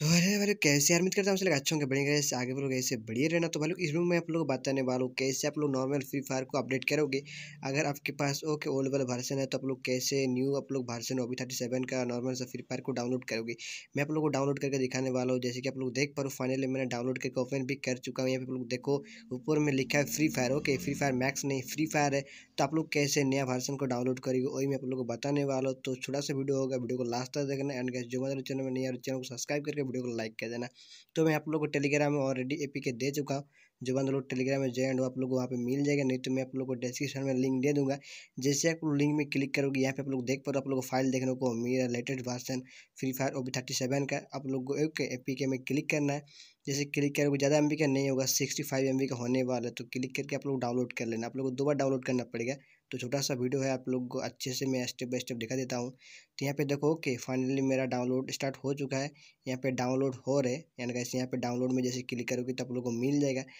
तो अरे कैसे यार उम्मीद करता हूँ लगा अच्छे होंगे बढ़िया कैसे आगे लोग ऐसे बढ़िया रहना तो भाई इस रूम में आप लोग बताने वाला हूँ कैसे आप लोग नॉर्मल फ्री फायर को अपडेट करोगे अगर आपके पास ओके ओल्ड वाला वर्सन है तो आप लोग कैसे न्यू आप लोग वर्सन ओबी थर्टी सेवन का नॉर्मल सा फ्री फायर को डाउनलोड करोगे मैं आप लोग को डाउनलोड करके दिखाने वाला हूँ जैसे कि आप लोग देख पा फाइनली मैंने डाउनलोड करके ओपन भी कर चुका हूँ यहाँ पर लोग देखो ऊपर में लिखा है free fire okay free fire max नहीं फ्री फायर है तो आप लोग कैसे नया वर्सन को डाउनलोड करेगी वही मैं आप लोग को बताने वाला हूँ तो छोटा सा वीडियो होगा वीडियो को लास्ट तक देखना एंड जो मतलब चैनल में नया चैनल को सब्सक्राइब करके वीडियो को लाइक कर देना तो मैं आप लोग को टेलीग्राम में ऑलरेडी ए के दे चुका हूँ जो बंद लोग टेलीग्राम में ज्वाइन हो आप लोग वहाँ पे मिल जाएगा नहीं तो मैं आप लोग को डिस्क्रिप्शन में लिंक दे दूंगा जैसे आप लोग लिंक में क्लिक करोगे यहाँ पे आप लोग देख पाओ आप लोग को फाइल देखने को मेरा latest version free fire O thirty seven का आप लोग को एक एपीके में क्लिक करना है जैसे क्लिक करोगे ज़्यादा एम का नहीं होगा सिक्सटी फाइव एम का होने वाला है तो क्लिक करके आप लोग डाउनलोड कर लेना आप लोग को दो बार डाउनलोड करना पड़ेगा तो छोटा सा वीडियो है आप लोग को अच्छे से मैं स्टेप बाय स्टेप दिखा देता हूँ तो यहाँ पे देखो ओके फाइनली मेरा डाउनलोड स्टार्ट हो चुका है यहाँ पे डाउनलोड हो रहे यानी कैसे यहाँ पे डाउनलोड में जैसे क्लिक करोगे तो आप लोग को मिल जाएगा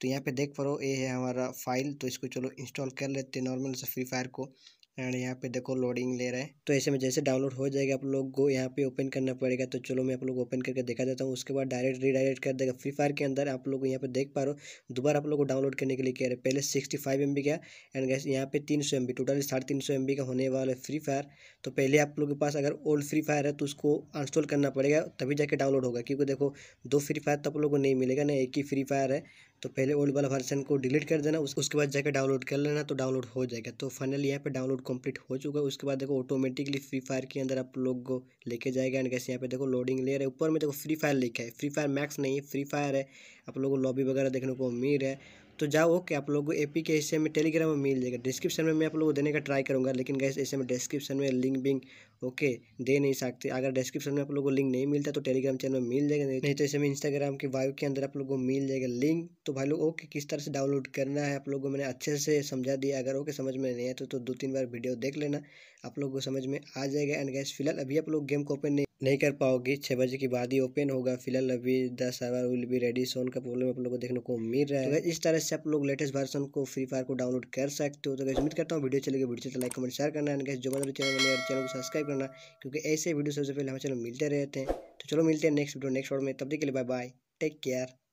तो यहाँ पे देख पा रहे हो ये है हमारा फाइल तो इसको चलो इंस्टॉल कर लेते हैं नॉर्मल से फ्री फायर को एंड यहाँ पे देखो लोडिंग ले रहा है तो ऐसे में जैसे डाउनलोड हो जाएगा आप लोग को यहाँ पे ओपन करना पड़ेगा तो चलो मैं आप लोग ओपन करके देखा देता हूँ उसके बाद डायरेक्ट रीडायरेक्ट कर देगा फ्री फायर के अंदर आप लोग यहाँ पे देख पा रहे हो दोबारा आप लोग को डाउनलोड करने के लिए कह रहे पहले सिक्सटी फाइव एम बी का एंड गैस यहाँ पे तीन सौ एम बी टोटल साढ़े तीन सौ एम बी का होने वाला है फ्री फायर तो पहले आप लोग के पास अगर ओल्ड फ्री फायर है तो उसको इंस्टॉल करना पड़ेगा तभी जाके डाउनलोड होगा क्योंकि देखो दो फ्री फायर तो आप लोग को नहीं मिलेगा ना एक ही फ्री फायर है तो पहले पहले ओल्ड वाला वर्जन को डिलीट कर देना उस, उसके बाद जाकर डाउनलोड कर लेना तो डाउनलोड हो जाएगा तो फाइनल यहाँ पे डाउनलोड कंप्लीट हो चुका है उसके बाद देखो ऑटोमेटिकली फ्री फायर के अंदर आप लोग को लेके जाएगा एंड कैसे यहाँ पे देखो लोडिंग ले रहे ऊपर में देखो फ्री फायर लिखा है फ्री फायर मैक्स नहीं है फ्री फायर है आप लोगों को लॉबी वगैरह देखने को मिल है तो जाओ ओके आप लोगों को एपी के ऐसे में टेलीग्राम में मिल जाएगा डिस्क्रिप्शन में मैं आप लोगों को देने का ट्राई करूँगा लेकिन गैस ऐसे में डिस्क्रिप्शन में लिंक बिंक ओके दे नहीं सकते अगर डिस्क्रिप्शन में आप लोगों को लिंक नहीं मिलता तो टेलीग्राम चैनल में मिल जाएगा नहीं तो ऐसे में इंस्टाग्राम के वायु के अंदर आप लोग को मिल जाएगा लिंक तो भाई लोग ओके किस तरह से डाउनलोड करना है आप लोग को मैंने अच्छे से समझा दिया अगर ओके समझ में नहीं आया तो, तो दो तीन बार वीडियो देख लेना आप लोग को समझ में आ जाएगा एंड गैस फिलहाल अभी आप लोग गेम को ओपन नहीं नहीं कर पाओगे छः बजे के बाद ही ओपन होगा फिलहाल अभी दस hour will be ready soon का प्रॉब्लम आप लोगों को देखने को मिल रहा है तो इस तरह से आप लोग लेटेस्ट वर्सन को फ्री फायर को डाउनलोड कर सकते हो तो उम्मीद करता हूँ वीडियो चलेगी वीडियो चलते लाइक कमेंट शेयर करना है जो मतलब चैनल चैनल को सब्सक्राइब करना क्योंकि ऐसे वीडियो सबसे पहले हमारे चैनल मिलते रहते हैं तो चलो मिलते हैं नेक्स्ट वीडियो नेक्स्ट वर्ड में तब तक के लिए बाय बाय टेक केयर